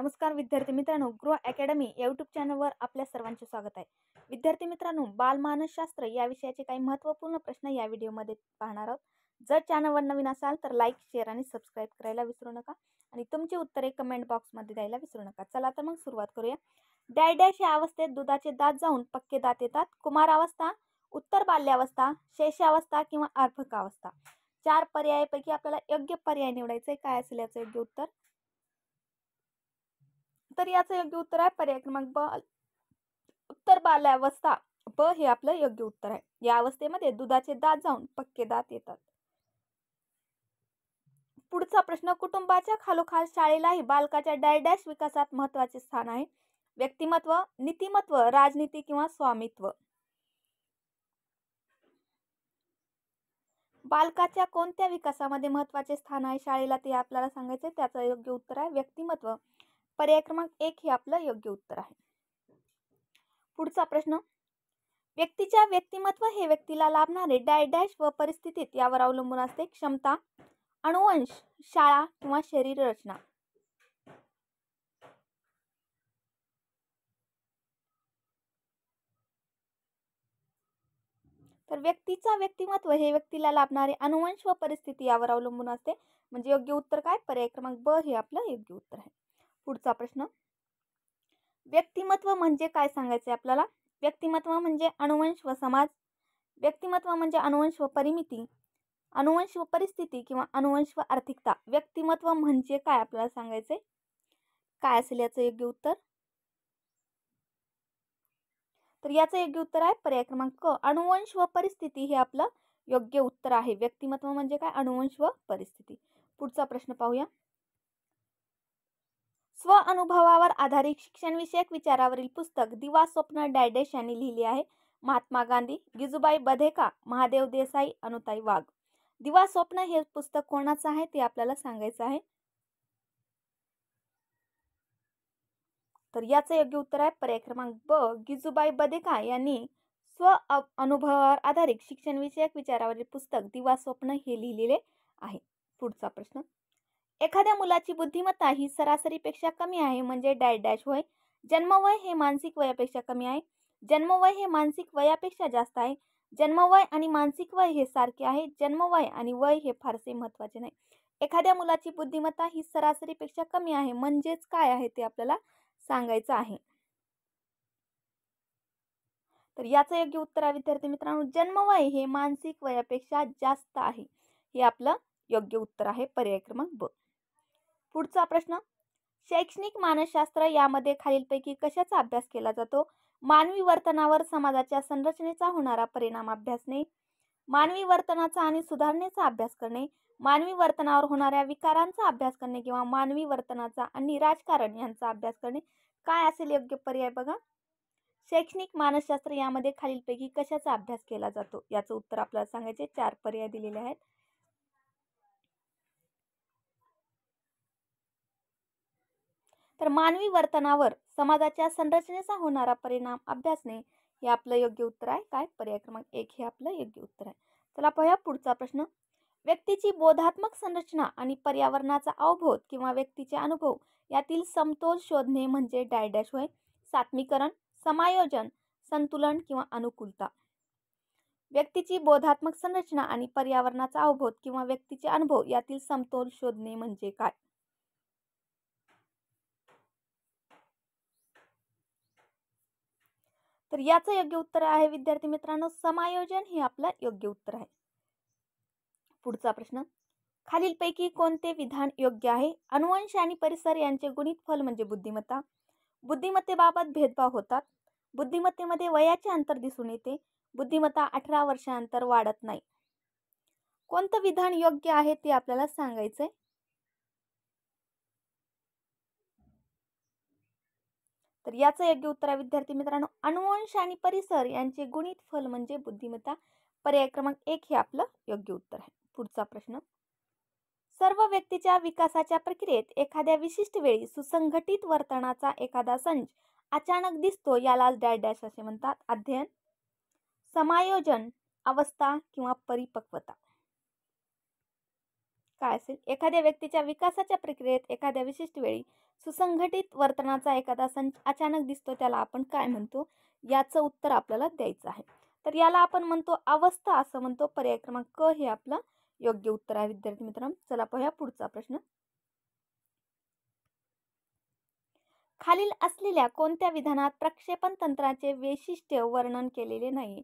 नमस्कार विद्यार्थी मित्रांनो गृह अकॅडमी या यूट्यूब चॅनलवर आपल्या सर्वांचे स्वागत आहे विद्यार्थी मित्रांनो बालमानसशास्त्र या विषयाचे काही महत्त्वपूर्ण प्रश्न या व्हिडिओमध्ये पाहणार आहोत जर चॅनलवर नवीन असाल तर लाईक शेअर आणि सबस्क्राईब करायला विसरू नका आणि तुमची उत्तरे कमेंट बॉक्समध्ये द्यायला विसरू नका चला तर मग सुरुवात करूया डॅडॅश या अवस्थेत दुधाचे दात जाऊन पक्के दात येतात कुमार अवस्था उत्तर बाल्यावस्था शेषावस्था किंवा अर्भकावस्था चार पर्यायापैकी आपल्याला योग्य पर्याय निवडायचा आहे काय असेल याचं योग्य उत्तर तर याचं योग्य उत्तर आहे पर्याय क्रमांक ब उत्तर बाल्यावस्था ब हे आपलं योग्य उत्तर आहे या अवस्थेमध्ये दुधाचे दात जाऊन पक्के दात येतात पुढचा प्रश्न कुटुंबाच्या खालोखाल शाळेलाही बालकाच्या डायडॅश विकासात महत्वाचे स्थान आहे व्यक्तिमत्व नीतिमत्व राजनीती किंवा स्वामित्व बालकाच्या कोणत्या विकासामध्ये महत्वाचे स्थान आहे शाळेला ते आपल्याला सांगायचे त्याचं योग्य उत्तर आहे व्यक्तिमत्व पर्याय क्रमांक एक हे आपलं योग्य उत्तर आहे पुढचा प्रश्न व्यक्तीच्या व्यक्तिमत्व हे व्यक्तीला लाभणारे डाय डॅश व परिस्थितीत यावर अवलंबून असते क्षमता अणुवंश शाळा किंवा शरीर रचना तर व्यक्तीचा व्यक्तिमत्व हे व्यक्तीला लाभणारे अनुवंश व परिस्थिती यावर अवलंबून असते म्हणजे योग्य उत्तर काय पर्याय क्रमांक ब हे आपलं योग्य उत्तर आहे पुढचा प्रश्न व्यक्तिमत्व म्हणजे काय सांगायचं आपल्याला व्यक्तिमत्व म्हणजे अनुवंश व समाज व्यक्तिमत्व म्हणजे अनुवंश व परिमिती अनुवंश व परिस्थिती किंवा अनुवंश व आर्थिकता व्यक्तिमत्व म्हणजे काय आपल्याला सांगायचे काय असेल याचं योग्य उत्तर तर याचं योग्य उत्तर आहे पर्याय क्रमांक क अनुवंश व परिस्थिती हे आपलं योग्य उत्तर आहे व्यक्तिमत्व म्हणजे काय अनुवंश व परिस्थिती पुढचा प्रश्न पाहूया स्व अनुभवावर आधारित शिक्षणविषयक विचारावरील पुस्तक दिवा स्वप्न डॅडेश यांनी लिहिले आहे महात्मा गांधी गिजूबाई बधेका महादेव देसाई अनुताई वाघ दिवा स्वप्न हे पुस्तक कोणाचं आहे ते आपल्याला सांगायचं आहे तर याचं योग्य उत्तर आहे पर्याय क्रमांक ब गिजूबाई बदेका यांनी स्व अनुभवावर आधारित शिक्षणविषयक विचारावरील पुस्तक दिवा स्वप्न हे लिहिलेले आहे पुढचा प्रश्न एखाद्या मुलाची बुद्धिमत्ता ही सरासरीपेक्षा कमी आहे म्हणजे डॅश डॅश होय जन्मवय हे मानसिक वयापेक्षा कमी आहे जन्मवय हे मानसिक वयापेक्षा जास्त आहे जन्मवय आणि मानसिक वय हे सारखे आहे जन्मवय आणि वय हे फारसे महत्त्वाचे नाही एखाद्या मुलाची बुद्धिमत्ता ही सरासरीपेक्षा कमी आहे म्हणजेच काय आहे ते आपल्याला सांगायचं आहे तर याचं योग्य उत्तर आहे विद्यार्थी मित्रांनो जन्मवय हे मानसिक वयापेक्षा जास्त आहे हे आपलं योग्य उत्तर आहे पर्याय क्रमांक ब पुढचा प्रश्न शैक्षणिक मानसशास्त्र यामध्ये खालीलपैकी कशाचा अभ्यास केला जातो मानवी वर्तनावर समाजाच्या संरचनेचा होणारा परिणाम अभ्यासणे मानवी वर्तनाचा आणि सुधारणेचा अभ्यास करणे मानवी वर्तनावर होणाऱ्या विकारांचा अभ्यास करणे किंवा मानवी वर्तनाचा आणि राजकारण यांचा अभ्यास करणे काय असेल योग्य पर्याय बघा शैक्षणिक मानसशास्त्र यामध्ये खालीलपैकी कशाचा अभ्यास केला जातो याचं उत्तर आपल्याला सांगायचे चार पर्याय दिलेले आहेत तर मानवी वर्तनावर समाजाच्या संरचनेचा होणारा परिणाम अभ्यासणे हे आपलं योग्य उत्तर आहे काय पर्याय क्रमांक एक हे आपलं योग्य उत्तर आहे चला पाहूया पुढचा प्रश्न व्यक्तीची बोधात्मक संरचना आणि पर्यावरणाचा अवबोध किंवा व्यक्तीचे अनुभव यातील समतोल शोधणे म्हणजे डायडॅश होय सात्मीकरण समायोजन संतुलन किंवा अनुकूलता व्यक्तीची बोधात्मक संरचना आणि पर्यावरणाचा अवबोध किंवा व्यक्तीचे अनुभव यातील समतोल शोधणे म्हणजे काय तर याचं योग्य उत्तर आहे विद्यार्थी मित्रांनो समायोजन हे आपलं योग्य उत्तर आहे पुढचा प्रश्न खालीलपैकी कोणते विधान योग्य आहे अनुवंश आणि परिसर यांचे गुणित फल म्हणजे बुद्धिमत्ता बुद्धिमत्तेबाबत भेदभाव होतात बुद्धिमत्तेमध्ये वयाचे अंतर दिसून येते बुद्धिमत्ता अठरा वर्षांतर वाढत नाही कोणतं विधान योग्य आहे ते आपल्याला सांगायचं आहे तर याचं योग्य उत्तर आहे विद्यार्थी मित्रांनो अनुवंश आणि परिसर यांचे गुणित फल म्हणजे बुद्धिमत्ता पर्याय क्रमांक एक हे आपलं योग्य उत्तर आहे पुढचा प्रश्न सर्व व्यक्तीच्या विकासाच्या प्रक्रियेत एखाद्या विशिष्ट वेळी सुसंघटित वर्तनाचा एखादा संच अचानक दिसतो याला डॅड डॅश असे म्हणतात अध्ययन समायोजन अवस्था किंवा परिपक्वता काय असेल एखाद्या व्यक्तीच्या विकासाच्या प्रक्रियेत एखाद्या विशिष्ट वेळी सुसंघटित वर्तनाचा एखादा संच अचानक दिसतो त्याला आपण काय म्हणतो याचं उत्तर आपल्याला द्यायचं आहे तर याला आपण म्हणतो अवस्था असं म्हणतो पर्याय क्रमांक क हे आपलं योग्य उत्तर आहे विद्यार्थी मित्रांनो चला पाहूया पुढचा प्रश्न खालील असलेल्या कोणत्या विधानात प्रक्षेपण तंत्राचे वैशिष्ट्य वर्णन केलेले नाही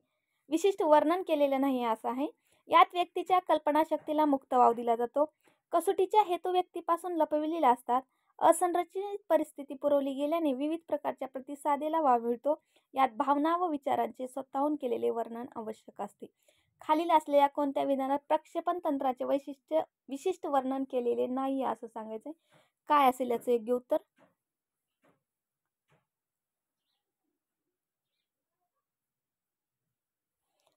विशिष्ट वर्णन केलेलं नाही असं आहे यात व्यक्तीच्या कल्पनाशक्तीला मुक्त वाव दिला जातो कसोटीच्या हेतू व्यक्तीपासून लपविलेल्या असतात असंरचित परिस्थिती पुरवली गेल्याने विविध प्रकारच्या प्रतिसादेला वाव मिळतो यात भावना व विचारांचे स्वतःहून केलेले वर्णन आवश्यक असते खालील असलेल्या कोणत्या विधानात प्रक्षेपण तंत्राचे वैशिष्ट्य विशिष्ट वर्णन केलेले नाही असं सांगायचं आहे काय असेल याचं योग्य उत्तर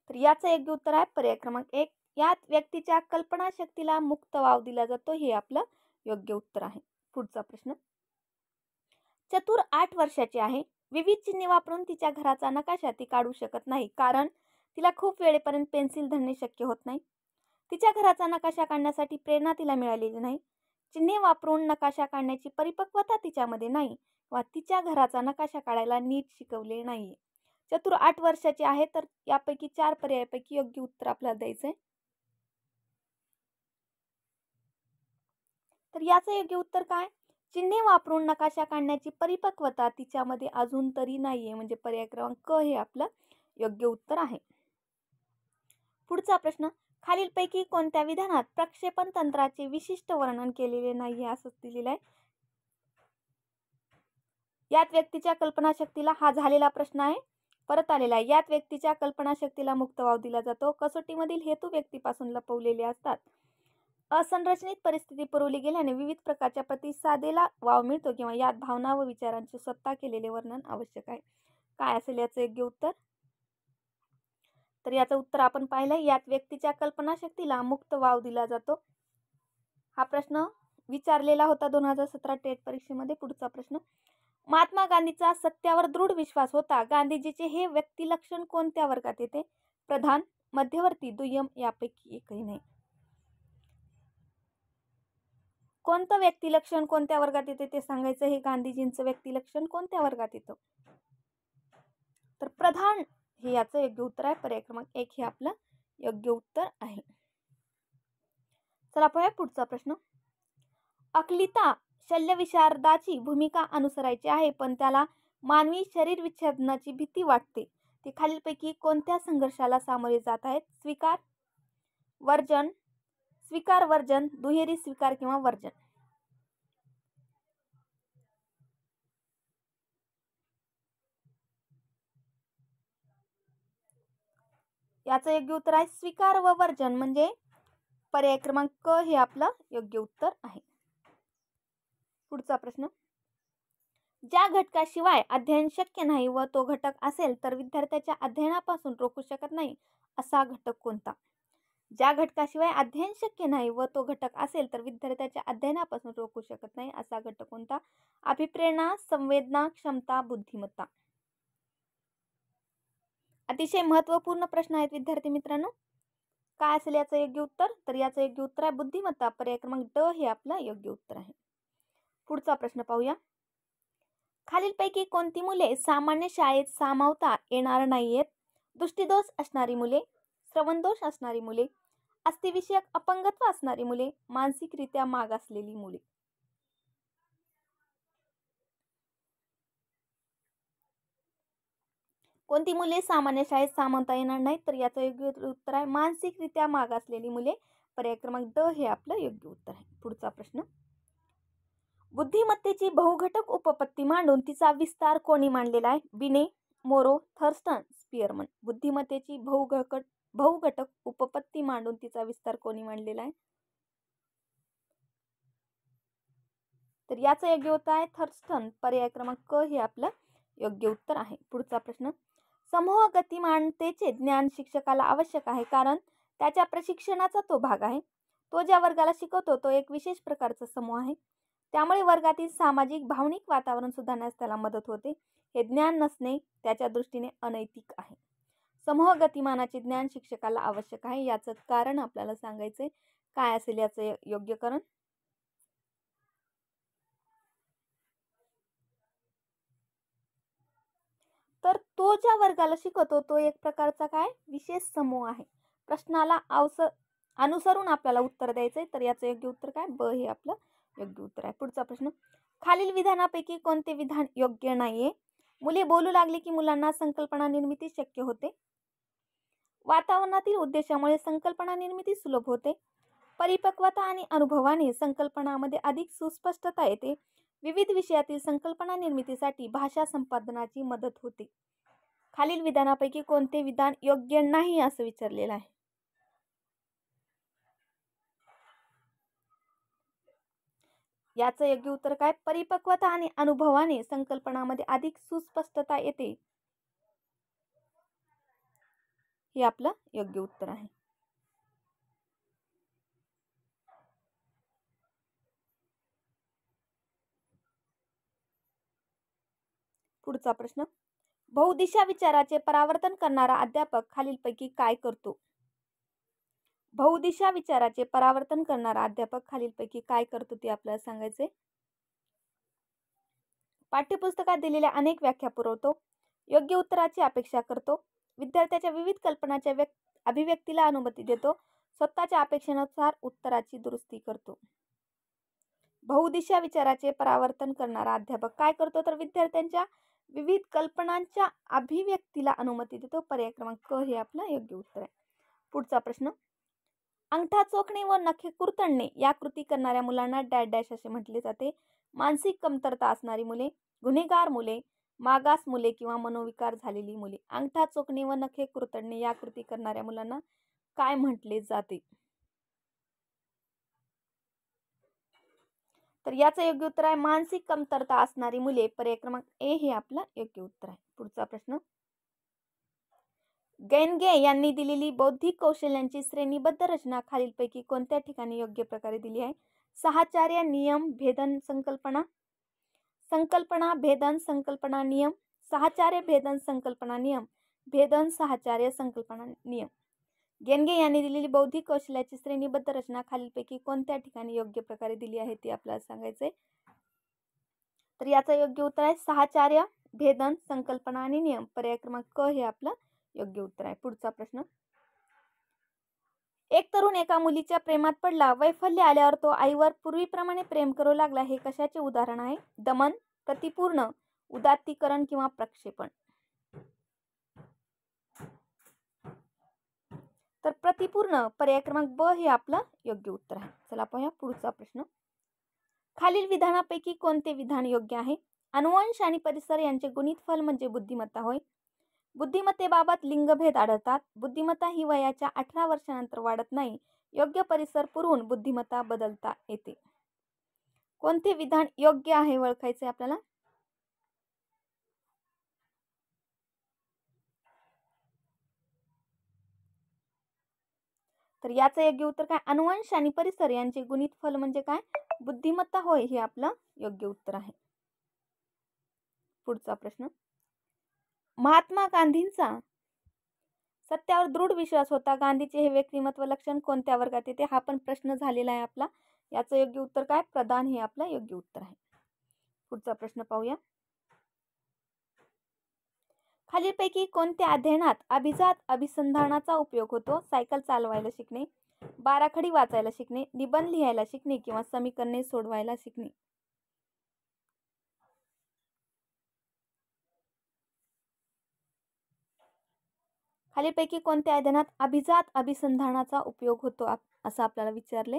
तर याचं योग्य उत्तर आहे पर्याय क्रमांक एक यात व्यक्तीच्या कल्पनाशक्तीला मुक्त वाव दिला जातो हे आपलं योग्य उत्तर आहे पुढचा प्रश्न चतुर आठ वर्षाची आहे विविध चिन्हे वापरून तिच्या घराचा नकाशा ती काढू शकत नाही कारण तिला खूप वेळेपर्यंत पेन्सिल धरणे शक्य होत नाही तिच्या घराचा नकाशा काढण्यासाठी प्रेरणा तिला मिळालेली नाही चिन्हे वापरून नकाशा काढण्याची परिपक्वता तिच्यामध्ये नाही वा तिच्या घराचा नकाशा काढायला नीट शिकवले नाही चतुर आठ वर्षाचे आहे तर यापैकी चार पर्यायापैकी योग्य उत्तर आपल्याला द्यायचं आहे तर याचं योग्य उत्तर काय चिन्हे वापरून नकाशा काढण्याची परिपक्वता तिच्यामध्ये अजून तरी नाहीये म्हणजे पर्याय क्रमांक क हे आपलं योग्य उत्तर आहे पुढचा प्रश्न खालीलपैकी कोणत्या विधानात प्रक्षेपण तंत्राचे विशिष्ट वर्णन केलेले नाही असं दिलेलं आहे यात व्यक्तीच्या कल्पनाशक्तीला हा झालेला प्रश्न आहे परत आलेला यात व्यक्तीच्या कल्पनाशक्तीला मुक्त वाव दिला जातो कसोटीमधील हेतू व्यक्तीपासून लपवलेले असतात असंरचनित परिस्थिती पुरवली गेल्याने विविध प्रकारच्या प्रतिसादेला वाव मिळतो किंवा यात भावना व विचारांचे सत्ता केलेले वर्णन आवश्यक आहे काय असेल याचं योग्य उत्तर तर याचं उत्तर आपण पाहिलं यात व्यक्तीच्या कल्पनाशक्तीला मुक्त वाव दिला जातो हा प्रश्न विचारलेला होता दोन हजार सतरा टेट परीक्षेमध्ये पुढचा प्रश्न महात्मा गांधीचा सत्यावर दृढ विश्वास होता गांधीजीचे हे व्यक्तिलक्षण कोणत्या वर्गात येते प्रधान मध्यवर्ती दुय्यम यापैकी एकही नाही कोणतं व्यक्तिलक्षण कोणत्या वर्गात येते ते सांगायचं हे गांधीजींचं व्यक्तिलक्षण कोणत्या वर्गात येतं तर प्रधान हे याचं योग्य उत्तर आहे पर्याय क्रमांक एक हे आपलं योग्य उत्तर आहे चला पाहूया पुढचा प्रश्न अकलिता शल्यविशारदाची भूमिका अनुसरायची आहे पण त्याला मानवी शरीर विच्छेदनाची भीती वाटते ते खालीलपैकी कोणत्या संघर्षाला सामोरे जात आहेत स्वीकार वर्जन स्वीकार वर्जन दुहेरी स्वीकार किंवा वर्जन याचं योग्य उत्तर आहे स्वीकार व वर्जन म्हणजे पर्याय क्रमांक हे आपलं योग्य उत्तर आहे पुढचा प्रश्न ज्या घटकाशिवाय अध्ययन शक्य नाही व तो घटक असेल तर विद्यार्थ्याच्या अध्ययनापासून रोखू शकत नाही असा घटक कोणता ज्या घटकाशिवाय अध्ययन शक्य नाही व तो घटक असेल तर विद्यार्थ्याच्या अध्ययनापासून रोखू शकत नाही असा घटक कोणता अभिप्रेरणा संवेदना क्षमता बुद्धिमत्ता अतिशय महत्त्वपूर्ण प्रश्न आहेत विद्यार्थी मित्रांनो काय असेल याचं योग्य उत्तर तर याचं योग्य उत्तर आहे बुद्धिमत्ता पर्याय क्रमांक ड हे आपलं योग्य उत्तर आहे पुढचा प्रश्न पाहूया खालीलपैकी कोणती मुले सामान्य शाळेत सामावता येणार नाहीयेत दृष्टीदोष असणारी मुले श्रवणदोष असणारी मुले अस्थिविषयक अपंगत्व असणारी मुले मानसिकरित्या मागासलेली मुले कोणती मुले सामान्य शाळेत सामावता येणार नाहीत तर याचं योग्य उत्तर आहे मानसिकरित्या मागासलेली मुले पर्याय क्रमांक ड हे आपलं योग्य उत्तर आहे पुढचा प्रश्न बुद्धिमत्तेची बहुघटक उपपत्ती मांडून तिचा विस्तार कोणी मांडलेला आहे बिने मोरो थर्स्टन स्पियरमन बुद्धिमत्तेची बहुघट बहुघटक उपपत्ती मांडून तिचा विस्तार कोणी मांडलेला आहे तर याचं योग्य होतं आहे थर्स्टन पर्याय क्रमांक क हे आपलं योग्य उत्तर आहे पुढचा प्रश्न समूह गतिमानतेचे ज्ञान शिक्षकाला आवश्यक आहे कारण त्याच्या प्रशिक्षणाचा तो भाग आहे तो ज्या वर्गाला शिकवतो तो एक विशेष प्रकारचा समूह आहे त्यामुळे वर्गातील सामाजिक भावनिक वातावरण सुधारण्यास त्याला मदत होते हे ज्ञान नसणे त्याच्या दृष्टीने अनैतिक आहे समूह गतिमानाचे ज्ञान शिक्षकाला आवश्यक आहे याचं कारण आपल्याला सांगायचे काय असेल याचं योग्य कारण तर तो ज्या वर्गाला शिकवतो तो एक प्रकारचा काय विशेष समूह आहे प्रश्नाला अवस अनुसरून आपल्याला उत्तर द्यायचंय तर याचं योग्य उत्तर काय ब हे आपलं योग्य उत्तर आहे पुढचा प्रश्न खालील विधानापैकी कोणते विधान योग्य नाही आहे मुले बोलू लागले की मुलांना संकल्पना निर्मिती शक्य होते वातावरणातील उद्देशामुळे संकल्पना निर्मिती सुलभ होते परिपक्वता आणि अनुभवाने संकल्पनामध्ये अधिक सुस्पष्टता येते विविध विषयातील संकल्पना निर्मितीसाठी भाषा संपादनाची मदत होते खालील विधानापैकी कोणते विधान योग्य नाही असं विचारलेलं आहे याचं योग्य उत्तर काय परिपक्वता आणि अनुभवाने संकल्पनामध्ये अधिक सुस्पष्टता येते हे आपलं योग्य उत्तर आहे पुढचा प्रश्न बहुदिशा विचाराचे परावर्तन करणारा अध्यापक खालीलपैकी काय करतो बहुदिशा विचाराचे परावर्तन करणारा अध्यापक खालीलपैकी काय करतो ते आपल्याला सांगायचे पाठ्यपुस्तकात दिलेल्या अनेक व्याख्या पुरवतो योग्य उत्तराची अपेक्षा करतो विद्यार्थ्याच्या विविध कल्पनाच्या अभिव्यक्तीला अनुमती देतो स्वतःच्या अपेक्षेनुसार उत्तराची दुरुस्ती करतो बहुदिशा विचाराचे परावर्तन करणारा अध्यापक काय करतो तर विद्यार्थ्यांच्या विविध कल्पनांच्या अभिव्यक्तीला अनुमती देतो पर्याय क्रमांक हे आपलं योग्य उत्तर आहे पुढचा प्रश्न अंगठा चोखणे व नखे कुरतडणे या कृती करणाऱ्या मुलांना डॅड डॅश असे म्हटले जाते मानसिक कमतरता असणारी मुले गुन्हेगार मुले मागास मुले किंवा मनोविकार झालेली मुले अंगठा चोखणे व नखे कुरतडणे या कृती करणाऱ्या मुलांना काय म्हटले जाते तर याचं योग्य उत्तर आहे मानसिक कमतरता असणारी मुले पर्याय क्रमांक ए हे आपला योग्य उत्तर आहे पुढचा प्रश्न गैनगे यांनी दिलेली बौद्धिक कौशल्यांची श्रेणीबद्ध रचना खालीलपैकी कोणत्या ठिकाणी योग्य प्रकारे दिली आहे सहाचार्य नियम भेदन संकल्पना संकल्पना भेदन संकल्पना नियम सहाचार्य भेदन संकल्पना नियम भेदन सहाचार्य संकल्पना नियम गेनगे यांनी दिलेली बौद्धिक कौशल्याची श्रेणीबद्ध रचना खालीलपैकी कोणत्या ठिकाणी योग्य प्रकारे दिली आहे ते आपल्याला सांगायचे तर याचं योग्य उत्तर आहे सहाचार्य भेदन संकल्पना आणि नियम पर्याय क्रमांक क हे आपलं योग्य उत्तर आहे पुढचा प्रश्न एक तरुण एका मुलीच्या प्रेमात पडला वैफल्य आल्यावर तो आईवर पूर्वीप्रमाणे प्रेम करू लागला हे कशाचे उदाहरण आहे दमन प्रतिपूर्ण उदात्तीकरण किंवा प्रक्षेपण तर प्रतिपूर्ण पर्याय क्रमांक ब हे आपलं योग्य उत्तर आहे चला पाहूया पुढचा प्रश्न खालील विधानापैकी कोणते विधान योग्य आहे अनुवंश आणि परिसर यांचे गुणित फल म्हणजे बुद्धिमत्ता होय बुद्धिमत्तेबाबत लिंगभेद आढळतात बुद्धिमत्ता ही वयाच्या अठरा वर्षानंतर वाढत नाही योग्य परिसर पुरवून बुद्धिमत्ता बदलता येते कोणते विधान योग्य आहे ओळखायचे आपल्याला तर याचं योग्य उत्तर काय अनुवंश आणि परिसर यांचे गुणित फल म्हणजे काय बुद्धिमत्ता होय हे आपलं योग्य उत्तर आहे पुढचा प्रश्न महात्मा गांधींचा सत्यावर दृढ विश्वास होता गांधीचे हे व्यक्तिमत्व लक्षण कोणत्या वर्गात येते हा पण प्रश्न झालेला आहे आपला याचं योग्य उत्तर काय प्रदान हे आपलं योग्य उत्तर आहे पुढचा प्रश्न पाहूया खालीलपैकी कोणत्या अध्ययनात अभिजात अभिसंधानाचा उपयोग होतो सायकल चालवायला शिकणे बाराखडी वाचायला शिकणे निबंध लिहायला शिकणे किंवा समीकरणे सोडवायला शिकणे खालीपैकी कोणत्या आयदनात अभिजात अभिसंधानाचा उपयोग होतो असं आपल्याला विचारले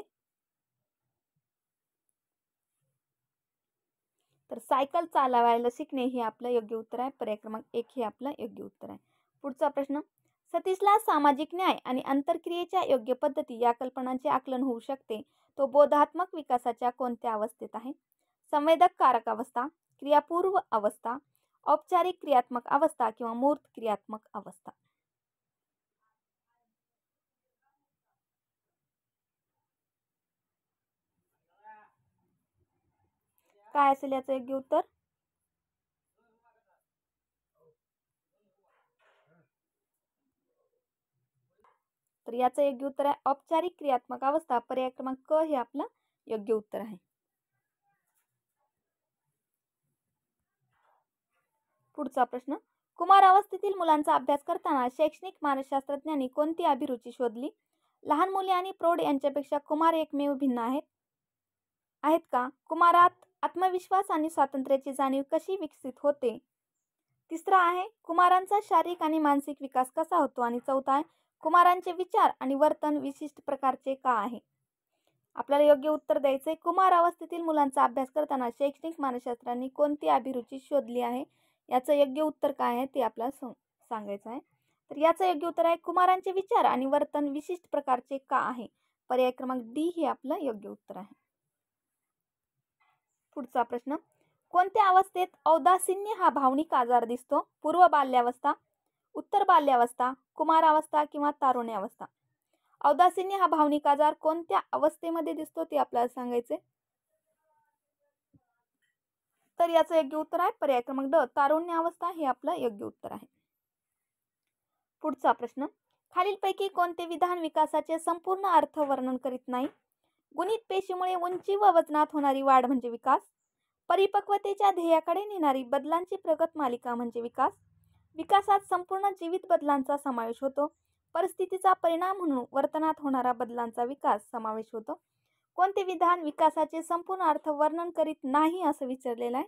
तर सायकल चालवायला शिकणे हे आपलं योग्य उत्तर आहे पर्याय क्रमांक एक हे आपलं योग्य उत्तर आहे पुढचा प्रश्न सतीशला सामाजिक न्याय आणि अंतरक्रियेच्या योग्य पद्धती या कल्पनांचे आकलन होऊ शकते तो बोधात्मक विकासाच्या कोणत्या अवस्थेत आहे संवेदक कारक अवस्था क्रियापूर्व अवस्था औपचारिक क्रियात्मक अवस्था किंवा मूर्त क्रियात्मक अवस्था काय असेल याचं योग्य उत्तर तर याचं योग्य उत्तर आहे औपचारिक क्रियात्मक अवस्था पर्याय क्रमांक क हे आपलं योग्य उत्तर आहे पुढचा प्रश्न कुमार अवस्थेतील मुलांचा अभ्यास करताना शैक्षणिक मानसशास्त्रज्ञांनी कोणती अभिरुची शोधली लहान मुली आणि प्रौढ यांच्यापेक्षा कुमार एकमेव भिन्न आहेत आहेत का कुमारात आत्मविश्वास आणि स्वातंत्र्याची जाणीव कशी विकसित होते तिसरा आहे कुमारांचा शारीरिक आणि मानसिक विकास कसा होतो आणि चौथा आहे कुमारांचे विचार आणि वर्तन विशिष्ट प्रकारचे का आहे आपल्याला योग्य उत्तर द्यायचंय कुमार अवस्थेतील मुलांचा अभ्यास करताना शैक्षणिक मानसशास्त्रांनी कोणती अभिरुची शोधली आहे याचं योग्य उत्तर काय आहे ते आपल्याला सांगायचं आहे तर याचं योग्य उत्तर आहे कुमारांचे विचार आणि वर्तन विशिष्ट प्रकारचे का आहे पर्याय क्रमांक डी हे आपलं योग्य उत्तर आहे पुढचा प्रश्न कोणत्या अवस्थेत औदासिन्य हा भावनिक आजार दिसतो पूर्व बाल्यावस्था उत्तर बाल्यावस्था कुमारावस्था किंवा तारुण्यावस्था औदासिन्य हा भावनिक आजार कोणत्या अवस्थेमध्ये दिसतो ते आपल्याला सांगायचे तर याचं योग्य उत्तर आहे पर्याय क्रमांक ड तारुण्य अवस्था हे आपलं योग्य उत्तर आहे पुढचा प्रश्न खालीलपैकी कोणते विधान विकासाचे संपूर्ण अर्थ वर्णन करीत नाही गुणित पेशीमुळे उंची व वजनात होणारी वाढ म्हणजे विकास परिपक्वतेच्या ध्येयाकडे नेणारी बदलांची प्रगत मालिका म्हणजे विकास विकासात संपूर्ण जीवित बदलांचा समावेश होतो परिस्थितीचा परिणाम म्हणून वर्तनात होणारा बदलांचा विकास समावेश होतो कोणते विधान विकासाचे संपूर्ण अर्थ वर्णन करीत नाही असं विचारलेलं आहे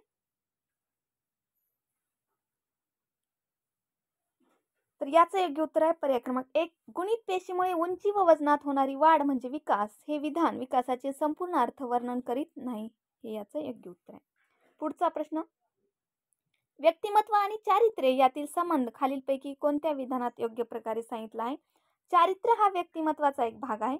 तर याचं योग्य उत्तर आहे पर्याय क्रमांक एक गुणित पेशीमुळे उंची व वजनात होणारी वाढ म्हणजे विकास हे विधान विकासाचे संपूर्ण अर्थ वर्णन करीत नाही हे याचं योग्य उत्तर आहे पुढचा प्रश्न व्यक्तिमत्व आणि चारित्र्य यातील संबंध खालीलपैकी कोणत्या विधानात योग्य प्रकारे सांगितला आहे चारित्र्य हा व्यक्तिमत्वाचा एक भाग आहे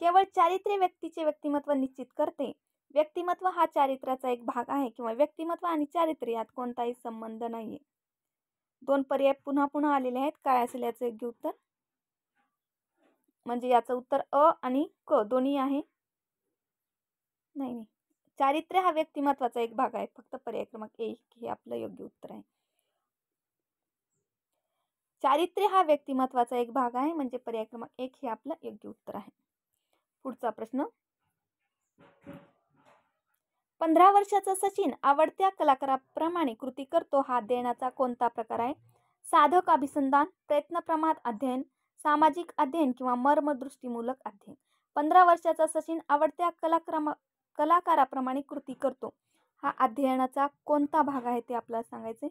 केवळ चारित्र्य व्यक्तीचे व्यक्तिमत्व निश्चित करते व्यक्तिमत्व हा चारित्र्याचा एक भाग आहे किंवा व्यक्तिमत्व आणि चारित्र्य यात कोणताही संबंध नाही दोन पर्याय पुन्हा पुन्हा आलेले आहेत काय असेल याचं योग्य उत्तर म्हणजे याचं उत्तर अ आणि क दोन्ही आहे नाही नाही चारित्र्य हा व्यक्तिमत्वाचा एक भाग आहे फक्त पर्याय क्रमांक एक हे आपलं योग्य उत्तर आहे चारित्र्य हा व्यक्तिमत्वाचा एक भाग आहे म्हणजे पर्याय क्रमांक एक हे आपलं योग्य उत्तर आहे पुढचा प्रश्न पंधरा वर्षाचा सचिन आवडत्या कलाकाराप्रमाणे कृती करतो हा देण्याचा कोणता प्रकार आहे साधक अभिसंधान प्रयत्नप्रमाद अध्ययन सामाजिक अध्ययन किंवा मर्मदृष्टीमूलक अध्ययन पंधरा वर्षाचा सचिन आवडत्या कलाक्रम कलाकाराप्रमाणे कृती करतो हा अध्ययनाचा कोणता भाग आहे ते आपल्याला सांगायचे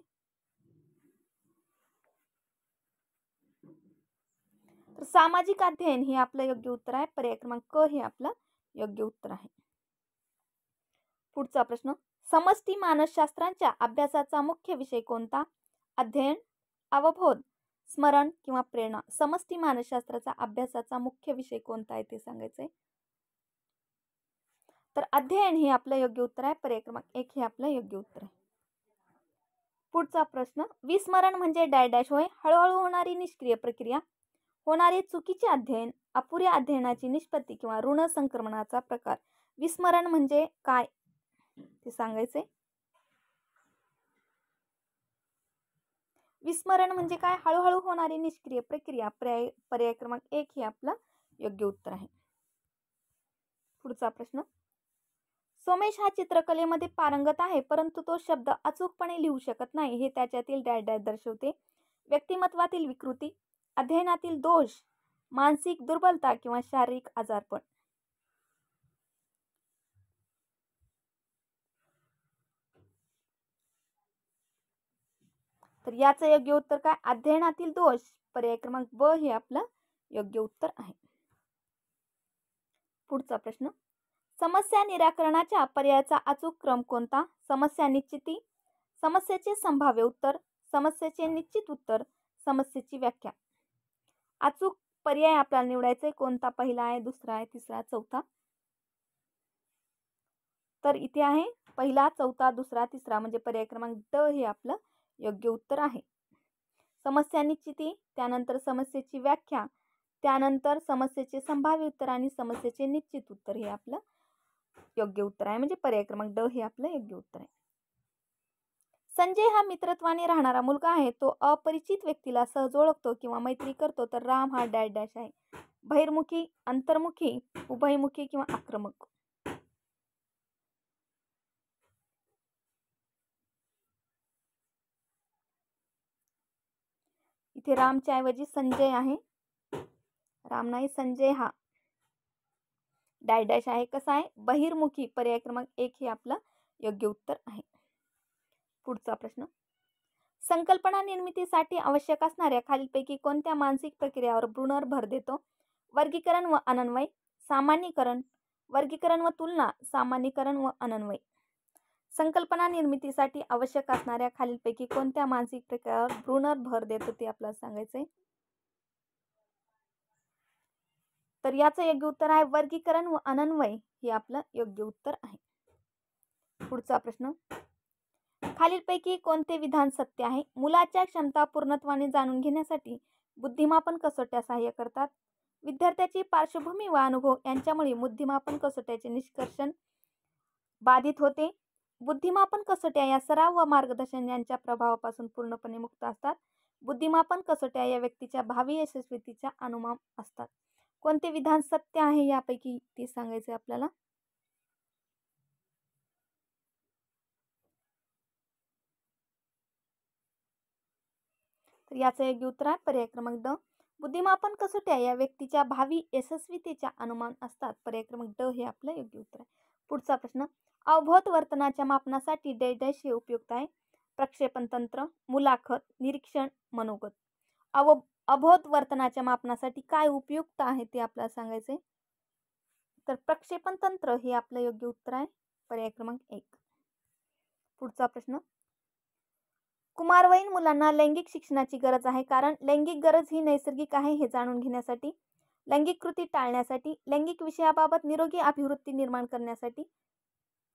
तर सामाजिक अध्ययन हे आपलं योग्य उत्तर आहे पर्याय क्रमांक क हे आपलं योग्य उत्तर आहे पुढचा प्रश्न समष्टी मानसशास्त्रांच्या अभ्यासाचा मुख्य विषय कोणता अध्ययन अवबोध स्मरण किंवा प्रेरणा समष्टी मानसशास्त्राचा अभ्यासाचा मुख्य विषय कोणता आहे ते सांगायचे तर अध्ययन हे आपलं योग्य उत्तर आहे पर्याय एक हे आपलं योग्य उत्तर आहे पुढचा प्रश्न विस्मरण म्हणजे डायडॅश होय हळूहळू होणारी निष्क्रिय प्रक्रिया होणारे चुकीचे अध्ययन अपुऱ्या अध्ययनाची निष्पत्ती किंवा ऋण संक्रमणाचा प्रकार विस्मरण म्हणजे काय ते सांगायचे विस्मरण म्हणजे काय हळूहळू होणारी निष्क्रिय प्रक्रिया पर्याय पर्याय क्रमांक एक हे आपलं योग्य उत्तर आहे पुढचा प्रश्न सोमेश हा चित्रकलेमध्ये पारंगत आहे परंतु तो शब्द अचूकपणे लिहू शकत नाही हे त्याच्यातील डॅड डॅड दर्शवते व्यक्तिमत्वातील विकृती अध्ययनातील दोष मानसिक दुर्बलता किंवा शारीरिक आजारपण तर याचं योग्य उत्तर काय अध्ययनातील दोष पर्याय क्रमांक ब हे आपलं योग्य उत्तर आहे पुढचा प्रश्न समस्या निराकरणाच्या पर्यायाचा अचूक क्रम कोणता समस्या निश्चिती समस्येचे संभाव्य उत्तर समस्येचे निश्चित उत्तर समस्येची व्याख्या अचूक पर्याय आपल्याला निवडायचा कोणता पहिला आहे दुसरा आहे तिसरा चौथा तर इथे आहे पहिला चौथा दुसरा तिसरा म्हणजे पर्याय क्रमांक ड हे आपलं योग्य उत्तर आहे समस्या निश्चिती त्यानंतर समस्येची व्याख्या त्यानंतर समस्येचे संभाव्य उत्तर आणि समस्येचे निश्चित उत्तर हे आपलं योग्य उत्तर आहे म्हणजे पर्याय क्रमांक ड हे आपलं योग्य उत्तर आहे संजय हा मित्रत्वाने राहणारा मुलगा आहे तो अपरिचित व्यक्तीला सहज ओळखतो किंवा मैत्री करतो तर राम हा डॅश डॅश आहे बहिर्मुखी अंतर्मुखी उभयमुखी किंवा आक्रमक इथे रामच्या ऐवजी संजय आहे राम नाही संजय हा डॅश आहे कसा आहे बहिर्मुखी पर्याय क्रमांक एक हे आपलं योग्य उत्तर आहे पुढचा प्रश्न संकल्पना निर्मितीसाठी आवश्यक असणाऱ्या खालीलपैकी कोणत्या मानसिक प्रक्रियावर ब्रुनर भर देतो वर्गीकरण व अनन्वय सामान्यीकरण वर्गीकरण व तुलना सामान्यीकरण व अनन्वय संकल्पना निर्मितीसाठी आवश्यक असणाऱ्या खालीलपैकी कोणत्या मानसिक प्रकार ब्रुनर भर देतो ते आपल्याला सांगायचं आहे तर याचं योग्य उत्तर आहे वर्गीकरण व अनन्वय हे आपलं योग्य उत्तर आहे पुढचा प्रश्न खालीलपैकी कोणते विधान सत्य आहे मुलाच्या क्षमता पूर्णत्वाने जाणून घेण्यासाठी बुद्धिमापन कसोट्या सहाय्य करतात विद्यार्थ्याची पार्श्वभूमी व अनुभव यांच्यामुळे बुद्धिमापन कसोट्याचे निष्कर्षण बाधित होते बुद्धिमापन कसोट्या या सराव व मार्गदर्शन यांच्या प्रभावापासून पूर्णपणे मुक्त असतात बुद्धिमापन कसोट्या या व्यक्तीच्या भावी यशस्वीतीच्या अनुमान असतात कोणते विधान सत्य आहे यापैकी ते सांगायचे आपल्याला तर याचं योग्य उत्तर आहे पर्याय क्रमांक द बुद्धिमापन कसोट्या या व्यक्तीच्या भावी यशस्वीतेच्या अनुमान असतात पर्याक्रमक ड हे आपलं योग्य उत्तर आहे पुढचा प्रश्न अवभोत वर्तनाच्या मापनासाठी डे डॅश हे उपयुक्त आहे प्रक्षेपण तंत्र मुलाखत निरीक्षण मनोगत अव अभोत वर्तनाच्या मापनासाठी काय उपयुक्त आहे ते आपल्याला सांगायचे तर प्रक्षेपण तंत्र हे आपलं योग्य उत्तर आहे पर्याय क्रमांक एक पुढचा प्रश्न कुमारवयीन मुलांना लैंगिक शिक्षणाची गरज आहे कारण लैंगिक गरज ही नैसर्गिक आहे हे जाणून घेण्यासाठी लैंगिक कृती टाळण्यासाठी लैंगिक विषयाबाबत निरोगी अभिवृत्ती निर्माण करण्यासाठी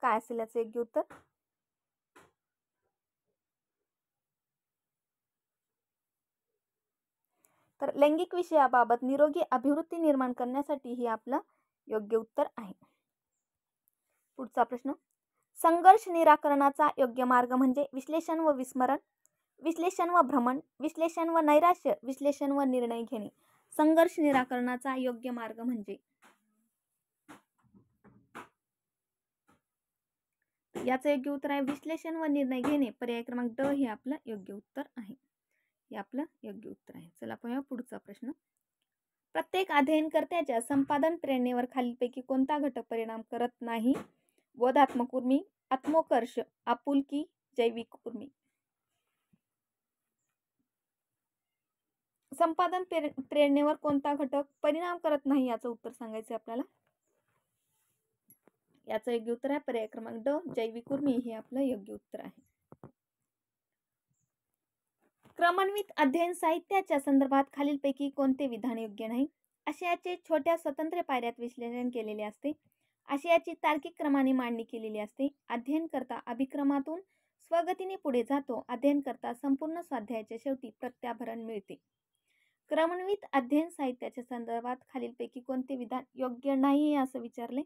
काय असेल याचं योग्य उत्तर तर लैंगिक विषयाबाबत निरोगी अभिवृत्ती निर्माण करण्यासाठी हे आपलं योग्य उत्तर आहे पुढचा प्रश्न संघर्ष निराकरणाचा योग्य मार्ग म्हणजे विश्लेषण व विस्मरण विश्लेषण व भ्रमण विश्लेषण व नैराश्य विश्लेषण व निर्णय घेणे संघर्ष निराकरणाचा योग्य मार्ग म्हणजे याचं योग्य उत्तर आहे विश्लेषण व निर्णय घेणे पर्याय क्रमांक ड हे आपलं योग्य उत्तर आहे हे आपलं योग्य उत्तर आहे चला पाहूया पुढचा प्रश्न प्रत्येक अध्ययनकर्त्याच्या संपादन प्रेरणेवर खालीलपैकी कोणता घटक परिणाम करत नाही वध उर्मी आत्मोकर्ष आपुलकी जैविक उर्मी संपादन प्रेरणेवर कोणता घटक परिणाम करत नाही याचं उत्तर सांगायचं आपल्याला याचं योग्य उत्तर आहे पर्याय क्रमांक ड जैविक उर्मी हे आपलं योग्य उत्तर आहे क्रमन्वित अध्ययन साहित्याच्या संदर्भात खालीलपैकी कोणते विधान योग्य नाही अशा याचे छोट्या स्वतंत्र पायऱ्यात विश्लेषण केलेले असते अशी याची तार्किक क्रमाने मांडणी केलेली असते अध्ययन करता अभिक्रमातून स्वगतीने पुढे जातो अध्ययन करता संपूर्ण स्वाध्यायाच्या शेवटी प्रत्याभरण मिळते क्रमन्वित अध्ययन साहित्याच्या संदर्भात खालीलपैकी कोणते विधान योग्य नाही असं विचारले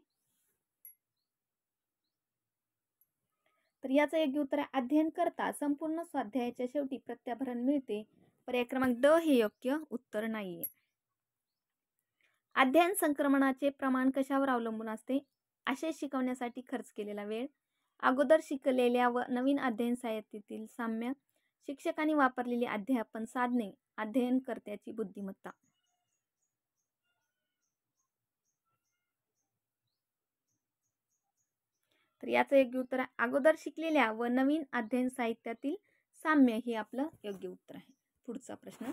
तर याचं योग्य उत्तर आहे अध्ययन करता संपूर्ण स्वाध्यायाच्या शेवटी प्रत्याभरण मिळते पर्याय क्रमांक ड हे योग्य उत्तर नाहीये अध्ययन संक्रमणाचे प्रमाण कशावर अवलंबून असते आशय शिकवण्यासाठी खर्च केलेला वेळ अगोदर शिकलेल्या व नवीन अध्ययन साहित्यातील साम्य शिक्षकांनी वापरलेली अध्यापन साधने अध्ययनकर्त्याची बुद्धिमत्ता तर याचं योग्य उत्तर आहे अगोदर शिकलेल्या व नवीन अध्ययन साहित्यातील साम्य हे आपलं योग्य उत्तर आहे पुढचा प्रश्न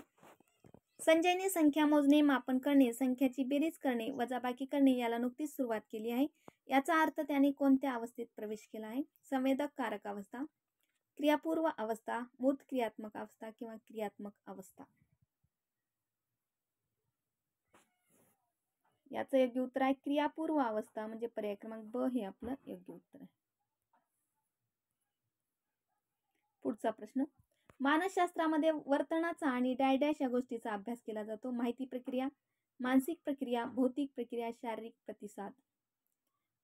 संजयने संख्या मोजणे मापन करणे संख्याची बेरीज करणे वजाबाकी करणे याला नुकतीच सुरुवात केली आहे याचा अर्थ त्यांनी कोणत्या अवस्थेत प्रवेश केला आहे संवेदक कारक अवस्था क्रियापूर्व अवस्था मूर्त क्रियात्मक अवस्था किंवा क्रियात्मक अवस्था याचं योग्य उत्तर आहे क्रियापूर्व अवस्था म्हणजे पर्याय क्रमांक ब हे आपलं योग्य उत्तर आहे पुढचा प्रश्न मानसशास्त्रामध्ये वर्तनाचा आणि डायडॅश या गोष्टीचा अभ्यास केला जातो माहिती प्रक्रिया मानसिक प्रक्रिया भौतिक प्रक्रिया शारीरिक प्रतिसाद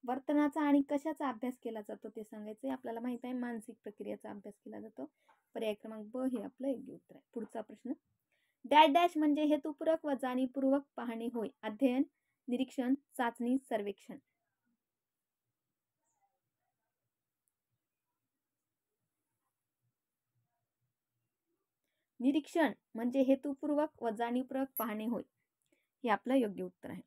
वर्तनाचा आणि कशाचा अभ्यास केला जातो ते सांगायचं आपल्याला माहित आहे मानसिक प्रक्रियेचा अभ्यास केला जातो पर्याय क्रमांक ब हे आपलं योग्य उत्तर आहे पुढचा प्रश्न डॅश डॅश म्हणजे हेतुपूरक व जाणीवपूर्वक पाहणी होय अध्ययन निरीक्षण चाचणी सर्वेक्षण निरीक्षण म्हणजे हेतुपूर्वक व जाणीवपूर्वक पाहणे होय हे आपलं योग्य उत्तर आहे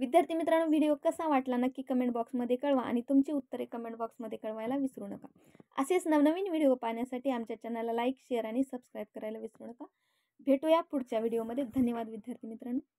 विद्यार्थी मित्रांनो व्हिडिओ कसा वाटला नक्की कमेंट बॉक्समध्ये कळवा आणि तुमची उत्तरे कमेंट बॉक्समध्ये कळवायला विसरू नका असेच नवनवीन व्हिडिओ पाहण्यासाठी आमच्या चॅनलला लाईक शेअर आणि सबस्क्राईब करायला विसरू नका भेटूया पुढच्या व्हिडिओमध्ये धन्यवाद विद्यार्थी मित्रांनो